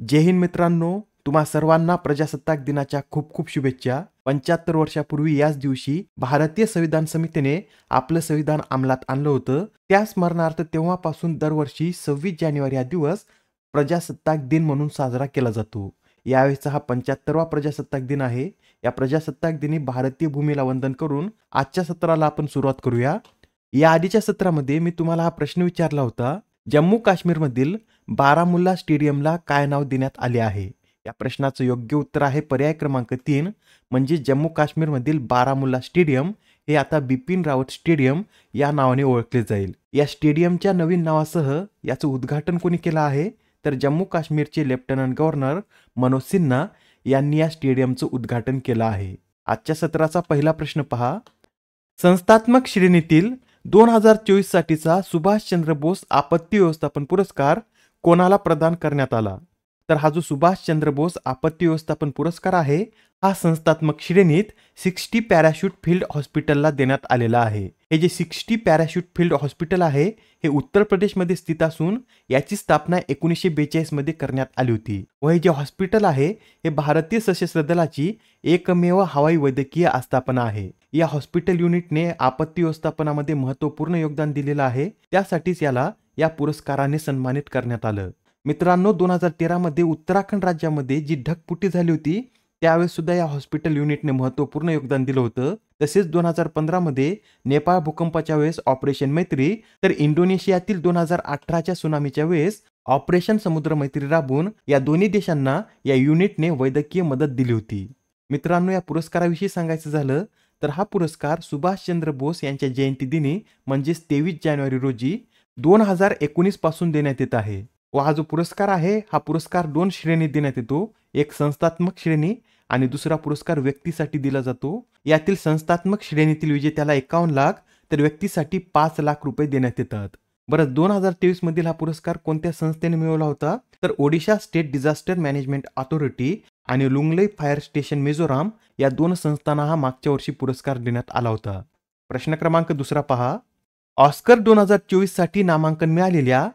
जय हिंद मित्रांनो तुम्हा सर्वांना प्रजासत्ताक दिनाच्या खूप खूप शुभेच्छा पंच्याहत्तर वर्षापूर्वी याच दिवशी भारतीय संविधान समितीने आपलं संविधान अंमलात आणलं होतं त्या स्मरणार्थ तेव्हापासून दरवर्षी सव्वीस जानेवारी हा दिवस प्रजासत्ताक दिन म्हणून साजरा केला जातो यावेळेचा हा पंच्याहत्तरवा प्रजासत्ताक दिन आहे या प्रजासत्ताक दिनी भारतीय भूमीला वंदन करून आजच्या सत्राला आपण सुरुवात करूया या आधीच्या सत्रामध्ये मी तुम्हाला हा प्रश्न विचारला होता जम्मू काश्मीरमधील बारामुल्ला स्टेडियमला काय नाव देण्यात आले आहे या प्रश्नाचं योग्य उत्तर आहे पर्याय क्रमांक तीन म्हणजे जम्मू काश्मीरमधील बारामुल्ला स्टेडियम हे आता बिपिन रावत स्टेडियम या नावाने ओळखले जाईल या स्टेडियमच्या नवीन नावासह याचं उद्घाटन कोणी केलं आहे तर जम्मू काश्मीरचे लेफ्टनंट गव्हर्नर मनोज सिन्हा यांनी या स्टेडियमचं उद्घाटन केलं आहे आजच्या सत्राचा पहिला प्रश्न पहा संस्थात्मक श्रेणीतील दोन हजार चोवीससाठीचा सुभाषचंद्र बोस आपत्ती व्यवस्थापन पुरस्कार कोणाला प्रदान करण्यात आला तर हा जो सुभाषचंद्र बोस आपत्ती व्यवस्थापन पुरस्कार आहे हा संस्थात्मक श्रेणीत सिक्स्टी पॅराशूट फील्ड हॉस्पिटलला देण्यात आलेला आहे हे जे सिक्स्टी पॅराशूट फील्ड हॉस्पिटल आहे हे उत्तर प्रदेशमध्ये स्थित असून याची स्थापना एकोणीसशे बेचाळीसमध्ये करण्यात आली होती व हे जे हॉस्पिटल आहे हे भारतीय सशस्त्र दलाची एकमेव हवाई वैद्यकीय आस्थापना आहे या हॉस्पिटल युनिटने आपत्ती व्यवस्थापनामध्ये महत्त्वपूर्ण योगदान दिलेलं आहे त्यासाठीच याला या पुरस्काराने सन्मानित करण्यात आलं मित्रांनो दोन हजार तेरामध्ये उत्तराखंड राज्यामध्ये जी ढगपुटी झाली होती त्यावेळेस सुद्धा या हॉस्पिटल युनिटने महत्वपूर्ण योगदान दिलं होतं तसेच दोन हजार पंधरामध्ये नेपाळ भूकंपाच्या वेळेस ऑपरेशन मैत्री तर इंडोनेशियातील दोन हजार अठराच्या सुनामीच्या वेळेस ऑपरेशन समुद्र मैत्री राबवून या दोन्ही देशांना या युनिटने वैद्यकीय मदत दिली होती मित्रांनो या पुरस्काराविषयी सांगायचं झालं तर हा पुरस्कार सुभाषचंद्र बोस यांच्या जयंतीदिनी म्हणजेच तेवीस जानेवारी रोजी दोन हजार एकोणीस पासून देण्यात येत आहे व हा जो पुरस्कार आहे हा पुरस्कार दोन श्रेणीत देण्यात येतो एक संस्थात्मक श्रेणी आणि दुसरा पुरस्कार व्यक्तीसाठी दिला जातो यातील संस्थात्मक श्रेणीतील विजेत्याला एकावन्न लाख तर व्यक्तीसाठी पाच लाख रुपये देण्यात येतात बरं दोन हजार तेवीस मधील हा पुरस्कार कोणत्या संस्थेने मिळवला होता तर Odisha state disaster management authority आणि लुंगले फायर स्टेशन मिझोराम या दोन संस्थांना हा मागच्या वर्षी पुरस्कार देण्यात आला होता प्रश्न क्रमांक दुसरा पहा ऑस्कर दोन हजार साठी नामांकन मिळालेल्या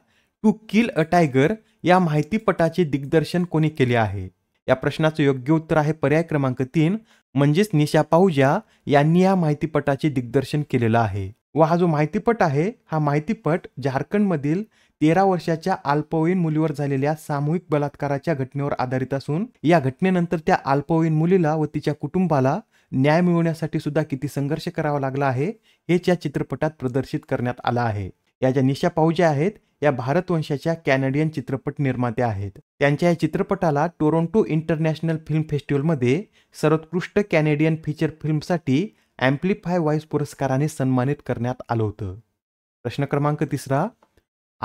टू किल अ टायगर या माहितीपटाचे दिग्दर्शन कोणी केले आहे या प्रश्नाचं योग्य उत्तर आहे पर्याय क्रमांक तीन म्हणजेच निशा पाहुजा यांनी या माहितीपटाचे दिग्दर्शन केलेलं आहे व हा जो माहितीपट आहे हा माहितीपट झारखंडमधील तेरा वर्षाच्या अल्पवयीन मुलीवर झालेल्या सामूहिक बलात्काराच्या घटनेवर आधारित असून या घटनेनंतर त्या अल्पवयीन मुलीला व तिच्या कुटुंबाला न्याय मिळवण्यासाठी सुद्धा किती संघर्ष करावा लागला आहे हे या चित्रपटात प्रदर्शित करण्यात आलं आहे या ज्या निशा ज्या आहेत या भारतवंशाच्या कॅनेडियन चित्रपट निर्मात्या आहेत त्यांच्या या चित्रपटाला टोरोंटो इंटरनॅशनल फिल्म फेस्टिवलमध्ये सर्वोत्कृष्ट कॅनेडियन फीचर फिल्मसाठी ॲम्प्लिफाय वाईस पुरस्काराने सन्मानित करण्यात आलं होतं प्रश्न क्रमांक तिसरा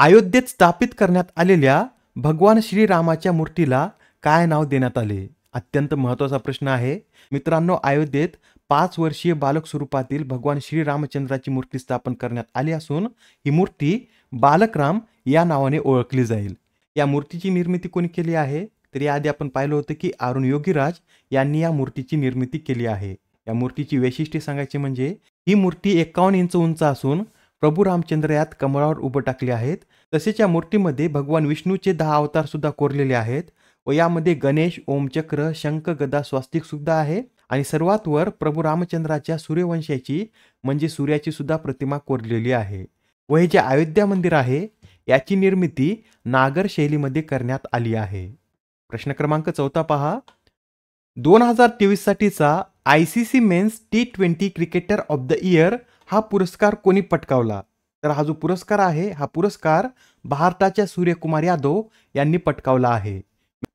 अयोध्येत स्थापित करण्यात आलेल्या भगवान श्रीरामाच्या मूर्तीला काय नाव देण्यात आले अत्यंत महत्त्वाचा प्रश्न आहे मित्रांनो अयोध्येत पाच वर्षीय बालक स्वरूपातील भगवान श्रीरामचंद्राची मूर्ती स्थापन करण्यात आली असून ही मूर्ती बालकराम या नावाने ओळखली जाईल या मूर्तीची निर्मिती कोणी केली आहे तरी आधी आपण पाहिलं होतं की अरुण योगीराज यांनी या मूर्तीची निर्मिती केली आहे या मूर्तीची वैशिष्ट्ये सांगायची म्हणजे ही मूर्ती एकावन्न इंच उंच असून प्रभू रामचंद्र यात कमळावर उभं टाकले आहेत तसेच या मूर्तीमध्ये भगवान विष्णूचे दहा अवतार सुद्धा कोरलेले आहेत व यामध्ये गणेश ओमचक्र शंख गदा स्वास्तिक सुद्धा आहे आणि सर्वात वर प्रभू रामचंद्राच्या सूर्यवंशाची म्हणजे सूर्याची सुद्धा प्रतिमा कोरलेली आहे व हे जे अयोध्या मंदिर आहे याची निर्मिती नागर शैलीमध्ये करण्यात आली आहे प्रश्न क्रमांक चौथा पहा दोन हजार तेवीससाठीचा I C C men's T twenty cricketer of the year हा पुरस्कार कोणी पटकावला तर हा जो पुरस्कार आहे हा पुरस्कार भारताच्या सूर्यकुमार यादव यांनी पटकावला आहे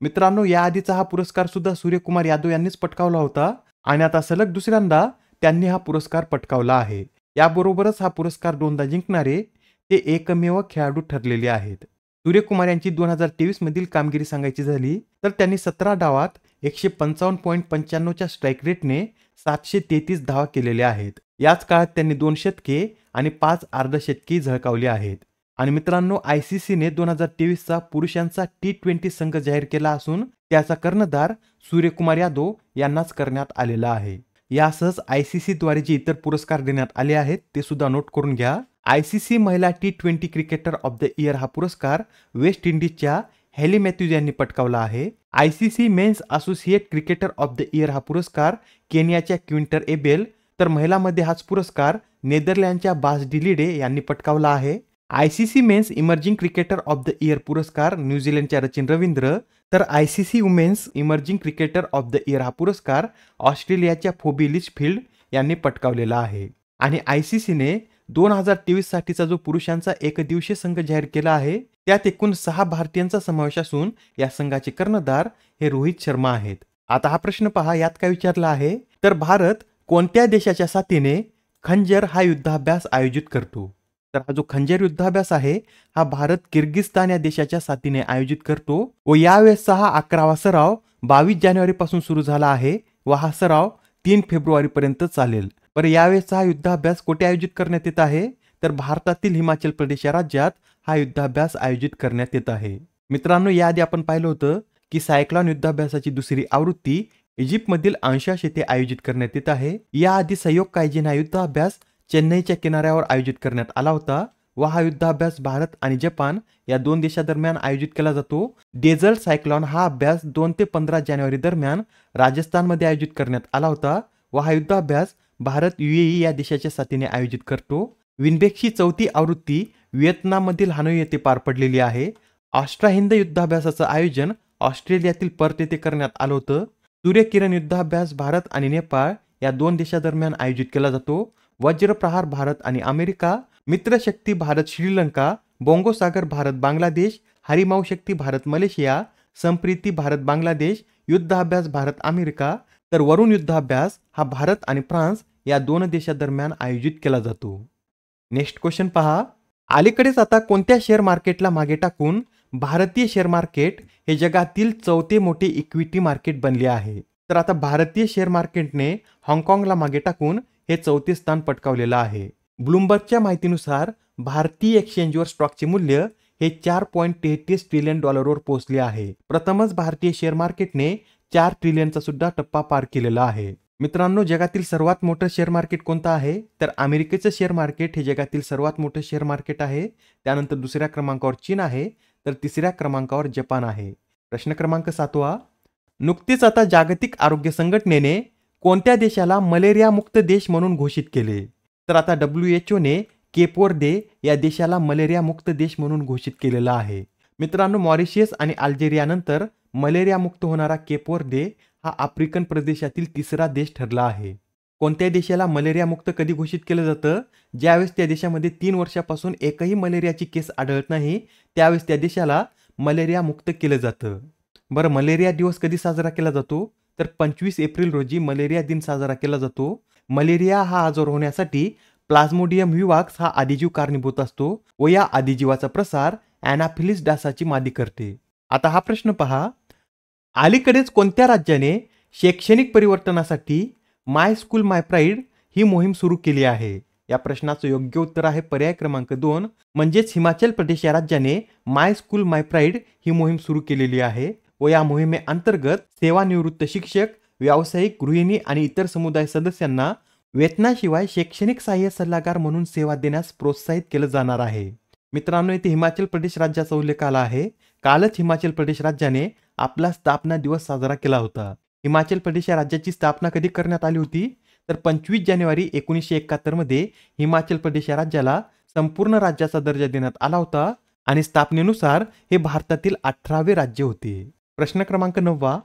मित्रांनो याआधीचा हा पुरस्कार सुद्धा सूर्यकुमार यादव यांनीच पटकावला होता आणि आता सलग दुसऱ्यांदा त्यांनी हा पुरस्कार पटकावला आहे याबरोबरच हा पुरस्कार दोनदा जिंकणारे ते एकमेव खेळाडू ठरलेले आहेत सूर्यकुमार यांची दोन हजार मधील कामगिरी सांगायची झाली तर त्यांनी सतरा डावात एकशे पंचावन्न पॉईंट पंच्याण्णवच्या स्ट्राईक रेटने सातशे तेहतीस धावा केलेल्या आहेत याच काळात त्यांनी दोन शतके आणि पाच अर्धशतकी झळकावली आहेत आणि मित्रांनो आय सी सीने दोन हजार तेवीसचा पुरुषांचा टी ट्वेंटी संघ जाहीर केला असून त्याचा कर्णधार सूर्यकुमार यादव यांनाच करण्यात आलेला आहे यासह आय सी द्वारे जे इतर पुरस्कार देण्यात आले आहेत ते सुद्धा नोट करून घ्या आय सी सी महिला T twenty cricketer of the year हा पुरस्कार वेस्ट इंडिजच्या हॅली मॅथ्यूज यांनी पटकावला आहे I C C men's associate cricketer of the year हा पुरस्कार केनियाच्या क्विंटर एबेल तर महिलामध्ये हाच पुरस्कार नेदरलँडच्या बास डिलिडे यांनी पटकावला आहे I C C men's emerging cricketer of the year पुरस्कार न्यूझीलंडच्या रचिन रवींद्र तर I C C women's emerging cricketer of the year हा पुरस्कार ऑस्ट्रेलियाच्या फोबी लिचफिल्ड यांनी पटकावलेला आहे आणि आय सी सीने दोन हजार तेवीस साठीचा जो पुरुषांचा एकदिवसीय संघ जाहीर केला आहे त्यात एकूण सहा भारतीयांचा समावेश असून या संघाचे कर्णधार हे रोहित शर्मा आहेत आता हा प्रश्न पहा यात काय विचारला आहे तर भारत कोणत्या देशाच्या साथीने खंजर हा युद्धाभ्यास आयोजित करतो तर हा जो खंजर युद्धाभ्यास आहे हा भारत किर्गिस्तान या देशाच्या साथीने आयोजित करतो व यावेळेसचा हा अकरावा सराव बावीस जानेवारीपासून सुरू झाला आहे व हा सराव तीन पर्यंत चालेल बरं यावेळेसचा हा युद्धाभ्यास कुठे आयोजित करण्यात येत आहे तर भारतातील हिमाचल प्रदेश या राज्यात हा युद्धाभ्यास आयोजित करण्यात येत आहे मित्रांनो याआधी आपण पाहिलं होतं की सायक्लॉन युद्धाभ्यासाची दुसरी आवृत्ती इजिप्तमधील अंशाश येथे आयोजित करण्यात येत आहे याआधी सहयोग कायजीन हा युद्धाभ्यास चेन्नईच्या किनाऱ्यावर आयोजित करण्यात आला होता व हा युद्धाभ्यास भारत आणि जपान या दोन देशादरम्यान आयोजित केला जातो डेझर्ट सायक्लॉन हा अभ्यास दोन ते पंधरा जानेवारी दरम्यान राजस्थानमध्ये आयोजित करण्यात आला होता व हा युद्धाभ्यास भारत युएई या देशाच्या साथीने आयोजित करतो विनबेकची चौथी आवृत्ती व्हिएतनाममधील हानोई येथे पार पडलेली आहे ऑस्ट्रा हिंद युद्धाभ्यासाचं आयोजन ऑस्ट्रेलियातील परत येथे करण्यात आलं होतं सूर्यकिरण युद्धाभ्यास भारत आणि नेपाळ या दोन देशादरम्यान आयोजित केला जातो वज्रप्रहार भारत आणि America Mitra Shakti Bharat Sri Lanka Bongosagar Bharat Bangladesh Harimau Shakti Bharat Malaysia Sampriti Bharat Bangladesh Yudh Abhyas Bharat America तर वरुण युद्धाभ्यास हा भारत आणि फ्रान्स या दोन देशादरम्यान आयोजित केला जातो नेक्स्ट क्वेश्चन पहा अलीकडेच आता कोणत्या शेअर मार्केटला मागे टाकून भारतीय शेअर मार्केट हे जगातील चौथे मोठे इक्विटी मार्केट बनले आहे तर आता भारतीय शेअर मार्केटने हाँगकाँगला मागे टाकून हे चौथे स्थान पटकावलेलं आहे ब्लूमबर्गच्या माहितीनुसार भारतीय एक्सचेंजवर स्टॉकचे मूल्य हे चार पॉईंट तेहतीस ट्रिलियन डॉलरवर पोहोचले आहे प्रथमच भारतीय शेअर मार्केटने चार ट्रिलियनचा सुद्धा टप्पा पार केलेला आहे मित्रांनो जगातील सर्वात मोठं शेअर मार्केट कोणतं आहे तर अमेरिकेचं शेअर मार्केट हे जगातील सर्वात मोठं शेअर मार्केट आहे त्यानंतर दुसऱ्या क्रमांकावर चीन आहे तर तिसऱ्या क्रमांकावर जपान आहे प्रश्न क्रमांक सातवा नुकतीच आता जागतिक आरोग्य संघटनेने कोणत्या देशाला मलेरिया मुक्त देश म्हणून घोषित केले तर आता डब्ल्यू एच ओने केपोर दे या देशाला मलेरिया मुक्त देश म्हणून घोषित केलेला आहे मित्रांनो मॉरिशियस आणि अल्जेरियानंतर मलेरियामुक्त होणारा केपोर दे हा आफ्रिकन प्रदेशातील तिसरा देश ठरला आहे कोणत्या देशाला मलेरियामुक्त कधी घोषित केलं जातं ज्यावेळेस त्या देशामध्ये तीन वर्षापासून एकही मलेरियाची केस आढळत नाही त्यावेळेस त्या देशाला मलेरियामुक्त केलं जातं बरं मलेरिया दिवस कधी साजरा केला जातो तर पंचवीस एप्रिल रोजी मलेरिया दिन साजरा केला जातो मलेरिया हा आजार होण्यासाठी प्लाझ्मोडियम विवाक्स हा आदिजीव कारणीभूत असतो व या आदिजीवाचा प्रसार अॅनाफिलिस डासाची मादी करते आता हा प्रश्न पहा अलीकडेच कोणत्या राज्याने शैक्षणिक परिवर्तनासाठी माय स्कूल माय प्राईड ही मोहीम सुरू केली आहे या प्रश्नाचं योग्य उत्तर आहे पर्याय क्रमांक दोन म्हणजेच हिमाचल प्रदेश या राज्याने माय स्कूल माय प्राईड ही मोहीम सुरू केलेली आहे व या मोहिमे अंतर्गत सेवानिवृत्त शिक्षक व्यावसायिक गृहिणी आणि इतर समुदाय सदस्यांना वेतनाशिवाय शैक्षणिक सहाय्य सल्लागार म्हणून सेवा देण्यास प्रोत्साहित केलं जाणार आहे मित्रांनो इथे हिमाचल प्रदेश राज्याचा उल्लेख आला आहे कालच हिमाचल प्रदेश राज्याने आपला स्थापना दिवस साजरा केला होता हिमाचल प्रदेश या राज्याची स्थापना कधी करण्यात आली होती तर पंचवीस जानेवारी एकोणीसशे एकाहत्तरमध्ये हिमाचल प्रदेश या राज्याला संपूर्ण राज्याचा दर्जा देण्यात आला होता आणि स्थापनेनुसार हे भारतातील अठरावे राज्य होते प्रश्न क्रमांक नववा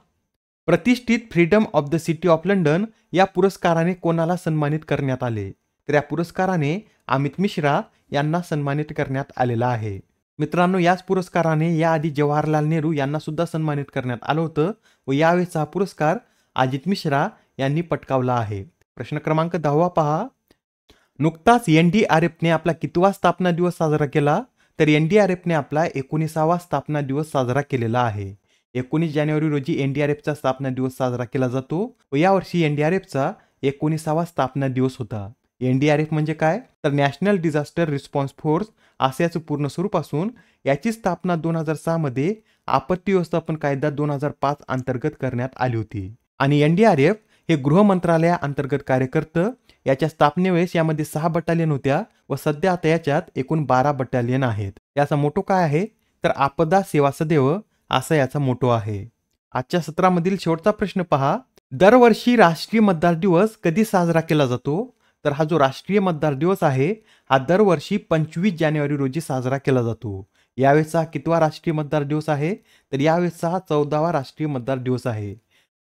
प्रतिष्ठित freedom of the city of London या पुरस्काराने कोणाला सन्मानित करण्यात आले तर या पुरस्काराने अमित मिश्रा यांना सन्मानित करण्यात आलेला आहे मित्रांनो याच पुरस्काराने याआधी जवाहरलाल नेहरू यांना सुद्धा सन्मानित करण्यात आलं होतं व हा पुरस्कार अजित मिश्रा यांनी पटकावला आहे प्रश्न क्रमांक दहावा पहा नुकताच एन डी आर एफने आपला कितवा स्थापना दिवस साजरा केला तर एन डी आर एफने आपला एकोणीसावा स्थापना दिवस साजरा केलेला आहे एकोणीस जानेवारी रोजी एन डी आर एफचा स्थापना दिवस साजरा केला जातो व यावर्षी एन डी आर एफचा एकोणीसावा स्थापना दिवस होता एनडीआरएफ आर एफ म्हणजे काय तर नॅशनल डिझास्टर रिस्पॉन्स फोर्स असे याचं पूर्ण स्वरूप असून याची स्थापना दोन हजार मध्ये आपत्ती व्यवस्थापन कायदा दोन हजार पाच अंतर्गत करण्यात आली होती आणि एनडीआरएफ हे गृह मंत्रालया अंतर्गत कार्य करतं याच्या स्थापनेवेळेस यामध्ये सहा बटालियन होत्या व सध्या आता याच्यात एकूण बारा बटालियन आहेत याचा मोटो काय आहे तर आपदा सेवा सदैव असा याचा मोटो आहे आजच्या सत्रामधील शेवटचा प्रश्न पहा दरवर्षी राष्ट्रीय मतदार दिवस कधी साजरा केला जातो तर हा जो राष्ट्रीय मतदार दिवस आहे हा दरवर्षी पंचवीस जानेवारी रोजी साजरा केला जातो यावेळेसचा कितवा राष्ट्रीय मतदार दिवस आहे तर यावेळेसचा हा चौदावा राष्ट्रीय मतदार दिवस आहे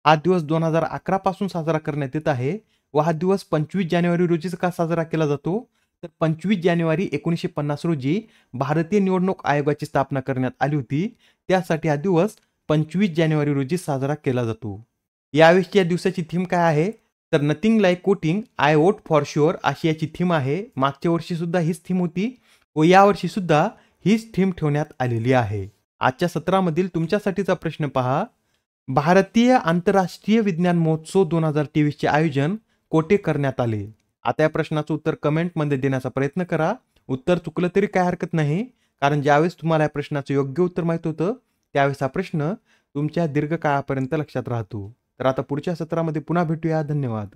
हा दिवस दोन हजार अकरापासून साजरा करण्यात येत आहे व हा दिवस पंचवीस जानेवारी रोजीच का साजरा केला जातो तर पंचवीस जानेवारी एकोणीसशे पन्नास रोजी भारतीय निवडणूक आयोगाची स्थापना करण्यात आली होती त्यासाठी हा दिवस पंचवीस जानेवारी रोजी साजरा केला जातो या दिवसाची थीम काय आहे तर nothing like voting I vote for sure अशी याची थीम आहे मागच्या वर्षीसुद्धा हीच थीम होती व सुद्धा हीच थीम ठेवण्यात आलेली आहे आजच्या सत्रामधील तुमच्यासाठीचा प्रश्न पहा भारतीय आंतरराष्ट्रीय विज्ञान महोत्सव दोन हजार तेवीसचे आयोजन कोठे करण्यात आले आता या प्रश्नाचं उत्तर कमेंटमध्ये देण्याचा प्रयत्न करा उत्तर चुकलं तरी काय हरकत नाही कारण ज्यावेळेस तुम्हाला या प्रश्नाचं योग्य उत्तर माहीत होतं त्यावेळेस हा प्रश्न तुमच्या दीर्घकाळापर्यंत लक्षात राहतो तर आता पुढच्या सत्रामध्ये पुन्हा भेटूया धन्यवाद